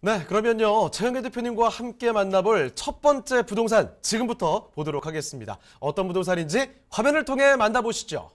네, 그러면요. 최영계 대표님과 함께 만나볼 첫 번째 부동산 지금부터 보도록 하겠습니다. 어떤 부동산인지 화면을 통해 만나보시죠.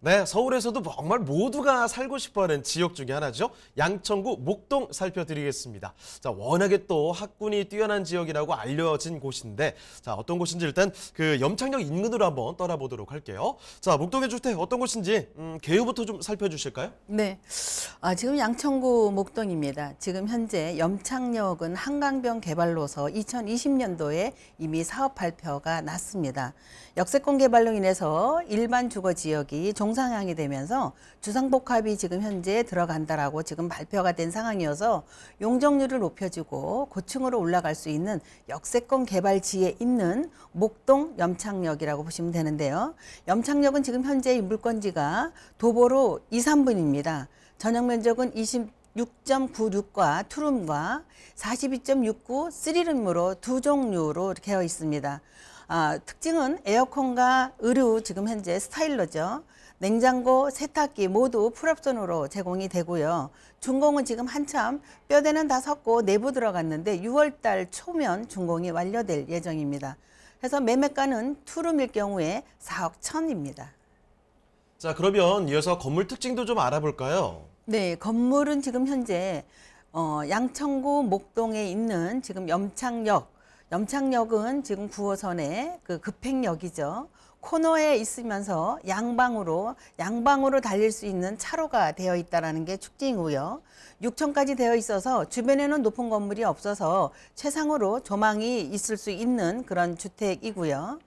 네, 서울에서도 정말 모두가 살고 싶어하는 지역 중에 하나죠. 양천구 목동 살펴드리겠습니다. 자, 워낙에 또 학군이 뛰어난 지역이라고 알려진 곳인데, 자, 어떤 곳인지 일단 그 염창역 인근으로 한번 떠나보도록 할게요. 자, 목동의 주택 어떤 곳인지 음, 개요부터 좀 살펴주실까요? 네, 아, 지금 양천구 목동입니다. 지금 현재 염창역은 한강변 개발로서 2020년도에 이미 사업 발표가 났습니다. 역세권 개발로 인해서 일반 주거 지역이 종 정상향이 되면서 주상복합이 지금 현재 들어간다라고 지금 발표가 된 상황이어서 용적률을 높여주고 고층으로 올라갈 수 있는 역세권 개발지에 있는 목동 염창역이라고 보시면 되는데요. 염창역은 지금 현재 물건지가 도보로 2, 3분입니다. 전용 면적은 20 6.96과 투룸과 42.69 쓰리룸으로 두 종류로 되어 있습니다. 아, 특징은 에어컨과 의류 지금 현재 스타일러죠. 냉장고, 세탁기 모두 풀옵션으로 제공이 되고요. 준공은 지금 한참 뼈대는 다 섰고 내부 들어갔는데 6월달 초면 준공이 완료될 예정입니다. 그래서 매매가는 투룸일 경우에 4억 천입니다. 자 그러면 이어서 건물 특징도 좀 알아볼까요? 네, 건물은 지금 현재 어, 양천구 목동에 있는 지금 염창역 염창역은 지금 9호선의 그 급행역이죠. 코너에 있으면서 양방으로 양방으로 달릴 수 있는 차로가 되어 있다라는 게축제이고요 6층까지 되어 있어서 주변에는 높은 건물이 없어서 최상으로 조망이 있을 수 있는 그런 주택이고요.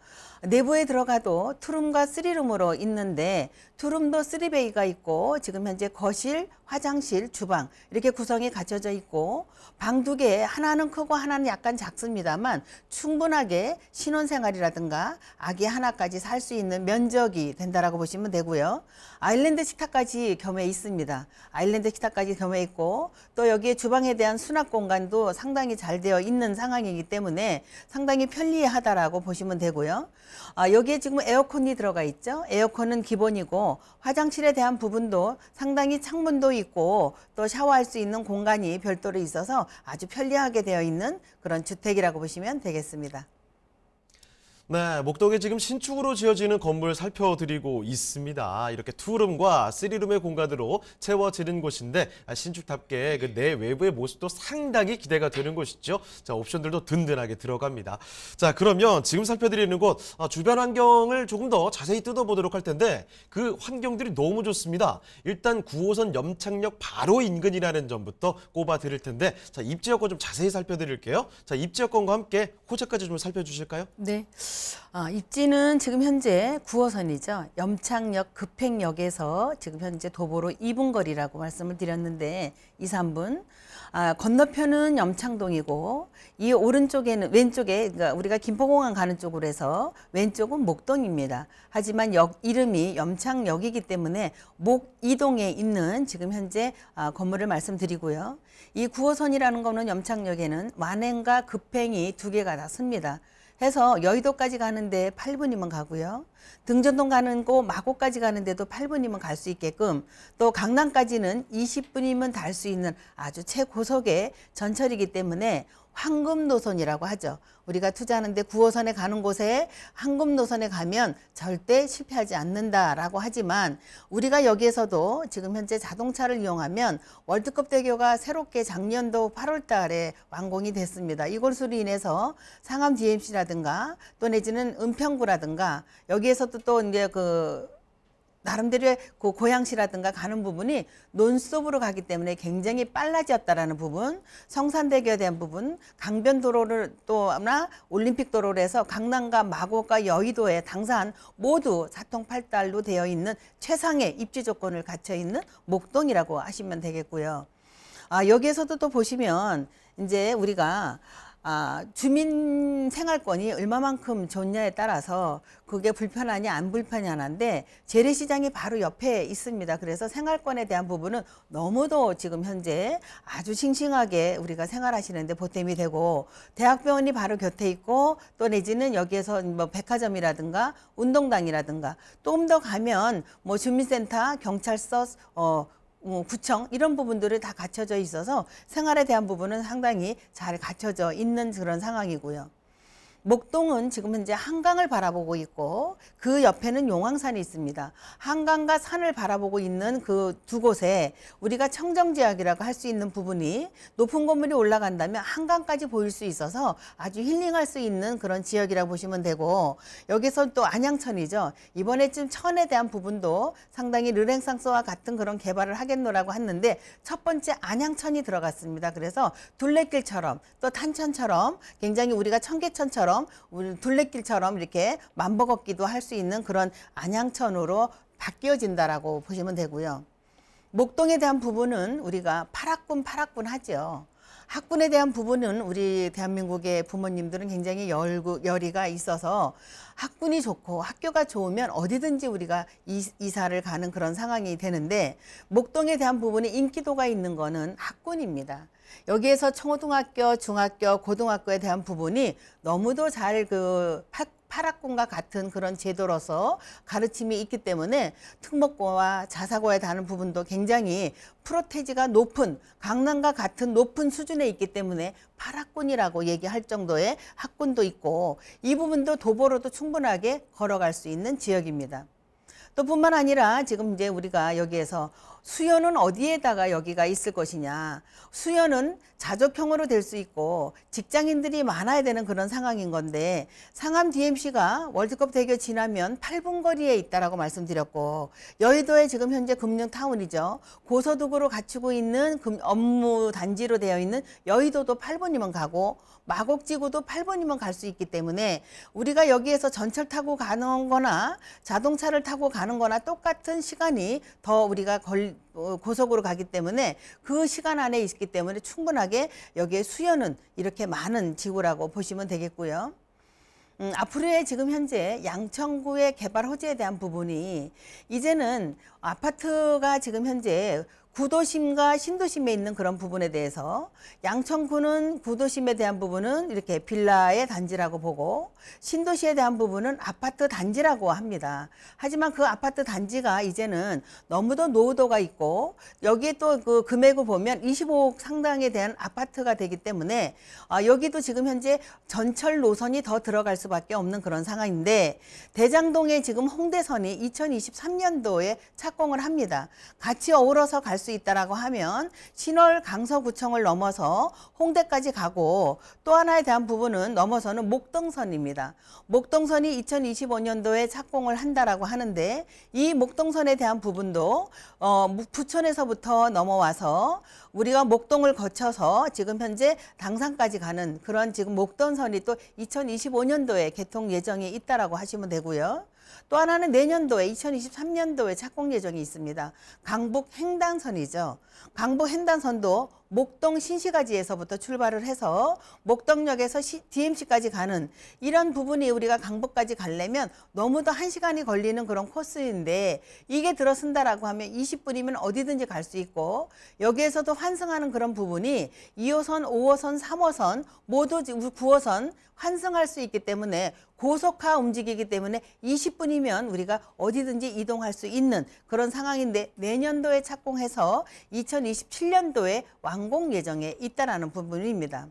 내부에 들어가도 투룸과 쓰리룸으로 있는데 투룸도 쓰리베이가 있고 지금 현재 거실, 화장실, 주방 이렇게 구성이 갖춰져 있고 방 두 개, 하나는 크고 하나는 약간 작습니다만 충분하게 신혼생활이라든가 아기 하나까지 살 수 있는 면적이 된다라고 보시면 되고요. 아일랜드 식탁까지 겸해 있습니다. 아일랜드 식탁까지 겸해 있고 또 여기에 주방에 대한 수납 공간도 상당히 잘 되어 있는 상황이기 때문에 상당히 편리하다라고 보시면 되고요. 아, 여기에 지금 에어컨이 들어가 있죠. 에어컨은 기본이고 화장실에 대한 부분도 상당히 창문도 있고 또 샤워할 수 있는 공간이 별도로 있어서 아주 편리하게 되어 있는 그런 주택이라고 보시면 되겠습니다. 네, 목동에 지금 신축으로 지어지는 건물 살펴드리고 있습니다. 이렇게 투룸과 쓰리룸의 공간으로 채워지는 곳인데 아, 신축답게 그 내외부의 모습도 상당히 기대가 되는 곳이죠. 자, 옵션들도 든든하게 들어갑니다. 자, 그러면 지금 살펴드리는 곳 아, 주변 환경을 조금 더 자세히 뜯어보도록 할 텐데 그 환경들이 너무 좋습니다. 일단 9호선 염창역 바로 인근이라는 점부터 꼽아드릴 텐데 자, 입지여건 좀 자세히 살펴드릴게요. 자, 입지여건과 함께 호재까지 좀 살펴주실까요? 네. 아, 입지는 지금 현재 9호선이죠. 염창역 급행역에서 지금 현재 도보로 2분 거리라고 말씀을 드렸는데 2, 3분. 아, 건너편은 염창동이고 이 오른쪽에는 왼쪽에 그러니까 우리가 김포공항 가는 쪽으로 해서 왼쪽은 목동입니다. 하지만 역 이름이 염창역이기 때문에 목이동에 있는 지금 현재 아, 건물을 말씀드리고요. 이 9호선이라는 거는 염창역에는 완행과 급행이 두 개가 다 씁니다. 해서 여의도까지 가는데 8분이면 가고요. 등전동 가는 곳 마곡까지 가는데도 8분이면 갈 수 있게끔 또 강남까지는 20분이면 달 수 있는 아주 최고속의 전철이기 때문에 황금 노선이라고 하죠. 우리가 투자하는데 구호선에 가는 곳에 황금 노선에 가면 절대 실패하지 않는다라고 하지만 우리가 여기에서도 지금 현재 자동차를 이용하면 월드컵 대교가 새롭게 작년도 8월 달에 완공이 됐습니다. 이곳으로 인해서 상암 DMC라든가 또 내지는 은평구라든가 여기에서도 또 이제 그 나름대로의 그 고양시라든가 가는 부분이 논스톱으로 가기 때문에 굉장히 빨라졌다라는 부분, 성산대교에 대한 부분, 강변도로를 또나 올림픽 도로를 해서 강남과 마곡과 여의도에 당산 모두 사통팔달로 되어 있는 최상의 입지 조건을 갖춰 있는 목동이라고 하시면 되겠고요. 아, 여기에서도 또 보시면 이제 우리가 아, 주민 생활권이 얼마만큼 좋냐에 따라서 그게 불편하냐 안 불편하냐인데 재래시장이 바로 옆에 있습니다. 그래서 생활권에 대한 부분은 너무도 지금 현재 아주 싱싱하게 우리가 생활하시는데 보탬이 되고 대학병원이 바로 곁에 있고 또 내지는 여기에서 뭐 백화점이라든가 운동장이라든가 좀 더 가면 뭐 주민센터, 경찰서, 어, 뭐 구청 이런 부분들을 다 갖춰져 있어서 생활에 대한 부분은 상당히 잘 갖춰져 있는 그런 상황이고요. 목동은 지금 현재 한강을 바라보고 있고 그 옆에는 용왕산이 있습니다. 한강과 산을 바라보고 있는 그 두 곳에 우리가 청정지역이라고 할 수 있는 부분이 높은 건물이 올라간다면 한강까지 보일 수 있어서 아주 힐링할 수 있는 그런 지역이라고 보시면 되고 여기서 또 안양천이죠. 이번에 쯤 천에 대한 부분도 상당히 르랭상스와 같은 그런 개발을 하겠노라고 했는데 첫 번째 안양천이 들어갔습니다. 그래서 둘레길처럼 또 탄천처럼 굉장히 우리가 청계천처럼 산처럼 우리 둘레길처럼 이렇게 만보 걷기도 할 수 있는 그런 안양천으로 바뀌어진다라고 보시면 되고요. 목동에 대한 부분은 우리가 파락군 파락군 하죠. 학군에 대한 부분은 우리 대한민국의 부모님들은 굉장히 열구, 열의가 있어서 학군이 좋고 학교가 좋으면 어디든지 우리가 이사를 가는 그런 상황이 되는데 목동에 대한 부분이 인기도가 있는 거는 학군입니다. 여기에서 초등학교, 중학교, 고등학교에 대한 부분이 너무도 잘그 파락군과 같은 그런 제도로서 가르침이 있기 때문에 특목고와 자사고에 다는 부분도 굉장히 프로테지가 높은 강남과 같은 높은 수준에 있기 때문에 파락군이라고 얘기할 정도의 학군도 있고 이 부분도 도보로도 충분하게 걸어갈 수 있는 지역입니다. 또 뿐만 아니라 지금 이제 우리가 여기에서 수연은 어디에다가 여기가 있을 것이냐. 수연은 자족형으로 될 수 있고 직장인들이 많아야 되는 그런 상황인 건데 상암 DMC가 월드컵 대교 지나면 8분 거리에 있다라고 말씀드렸고 여의도에 지금 현재 금융타운이죠. 고소득으로 갖추고 있는 금, 업무 단지로 되어 있는 여의도도 8분이면 가고 마곡지구도 8분이면 갈 수 있기 때문에 우리가 여기에서 전철 타고 가는 거나 자동차를 타고 가는 거나 똑같은 시간이 더 우리가 걸리 어, 고속으로 가기 때문에 그 시간 안에 있기 때문에 충분하게 여기에 수요는 이렇게 많은 지구라고 보시면 되겠고요. 음, 앞으로의 지금 현재 양천구의 개발 호재에 대한 부분이 이제는 아파트가 지금 현재 구도심과 신도심에 있는 그런 부분에 대해서 양천구는 구도심에 대한 부분은 이렇게 빌라의 단지라고 보고 신도시에 대한 부분은 아파트 단지라고 합니다. 하지만 그 아파트 단지가 이제는 너무도 노후도가 있고 여기에 또 그 금액을 보면 25억 상당에 대한 아파트가 되기 때문에 아, 여기도 지금 현재 전철 노선이 더 들어갈 수밖에 없는 그런 상황인데 대장동에 지금 홍대선이 2023년도에 착공을 합니다. 같이 어우러서 갈수 있다라고 하면 신월 강서구청을 넘어서 홍대까지 가고 또 하나에 대한 부분은 넘어서는 목동선입니다. 목동선이 2025년도에 착공을 한다라고 하는데 이 목동선에 대한 부분도 어, 부천에서부터 넘어와서 우리가 목동을 거쳐서 지금 현재 당산까지 가는 그런 지금 목동선이 또 2025년도에 개통 예정이 있다라고 하시면 되고요. 또 하나는 내년도에 2023년도에 착공 예정이 있습니다. 강북 횡단선이죠. 강북 횡단선도 목동 신시가지에서부터 출발을 해서 목동역에서 DMC까지 가는 이런 부분이 우리가 강북까지 가려면 너무도 한시간이 걸리는 그런 코스인데 이게 들어선다라고 하면 20분이면 어디든지 갈 수 있고 여기에서도 환승하는 그런 부분이 2호선, 5호선, 3호선 모두 9호선 환승할 수 있기 때문에 고속화 움직이기 때문에 20분이면 우리가 어디든지 이동할 수 있는 그런 상황인데 내년도에 착공해서 2027년도에 완공 예정에 있다는 부분입니다.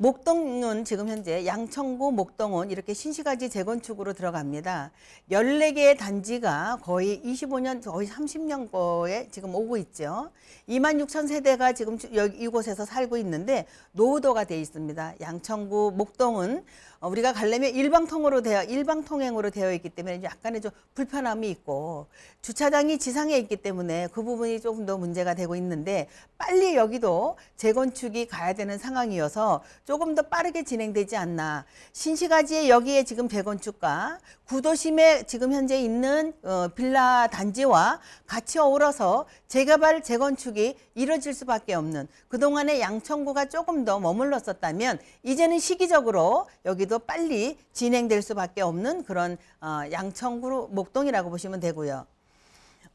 목동은 지금 현재 양천구 목동은 이렇게 신시가지 재건축으로 들어갑니다. 14개의 단지가 거의 25년 거의 30년 거에 지금 오고 있죠. 2만 6천 세대가 지금 이곳에서 살고 있는데 노후도가 돼 있습니다. 양천구 목동은 어, 우리가 가려면 일방통으로 되어 일방통행으로 되어 있기 때문에 약간의 좀 불편함이 있고 주차장이 지상에 있기 때문에 그 부분이 조금 더 문제가 되고 있는데 빨리 여기도 재건축이 가야 되는 상황이어서 조금 더 빠르게 진행되지 않나 신시가지에 여기에 지금 재건축과 구도심에 지금 현재 있는 어, 빌라 단지와 같이 어우러서 재개발 재건축이 이뤄질 수밖에 없는 그동안의 양천구가 조금 더 머물렀었다면 이제는 시기적으로 여기 저희도 빨리 진행될 수밖에 없는 그런 어, 양천구로 목동이라고 보시면 되고요.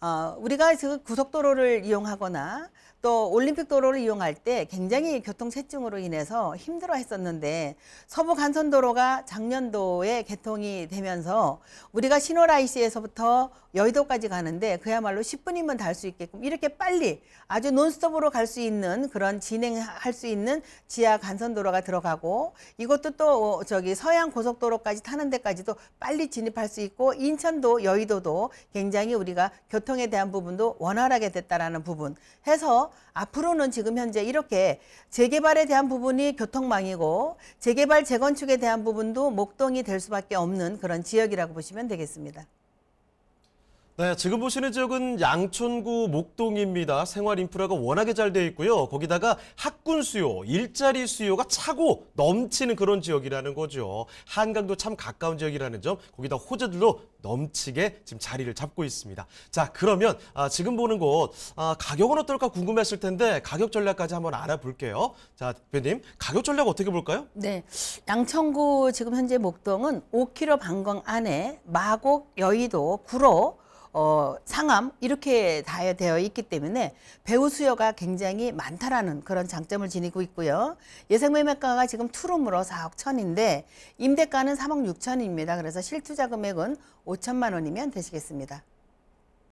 어, 우리가 지금 그 속도로를 이용하거나 또 올림픽 도로를 이용할 때 굉장히 교통 세증으로 인해서 힘들어 했었는데 서부 간선도로가 작년도에 개통이 되면서 우리가 신호라이시에서부터 여의도까지 가는데 그야말로 10분이면 달 수 있게끔 이렇게 빨리 아주 논스톱으로 갈 수 있는 그런 진행할 수 있는 지하 간선도로가 들어가고 이것도 또 어, 저기 서양 고속도로까지 타는 데까지도 빨리 진입할 수 있고 인천도 여의도도 굉장히 우리가 교통에 대한 부분도 원활하게 됐다라는 부분 해서 앞으로는 지금 현재 이렇게 재개발에 대한 부분이 교통망이고 재개발 재건축에 대한 부분도 목동이 될 수밖에 없는 그런 지역이라고 보시면 되겠습니다. 네, 지금 보시는 지역은 양천구 목동입니다. 생활 인프라가 워낙에 잘 돼 있고요. 거기다가 학군 수요, 일자리 수요가 차고 넘치는 그런 지역이라는 거죠. 한강도 참 가까운 지역이라는 점, 거기다 호재들로 넘치게 지금 자리를 잡고 있습니다. 자, 그러면 아, 지금 보는 곳 아, 가격은 어떨까 궁금했을 텐데 가격 전략까지 한번 알아볼게요. 자, 대표님, 가격 전략 어떻게 볼까요? 네, 양천구 지금 현재 목동은 5km 방광 안에 마곡, 여의도, 구로 어, 상암 이렇게 다 되어 있기 때문에 배우 수요가 굉장히 많다라는 그런 장점을 지니고 있고요. 예상 매매가가 지금 투룸으로 4억 천인데 임대가는 3억 6천입니다. 그래서 실투자 금액은 5천만 원이면 되시겠습니다.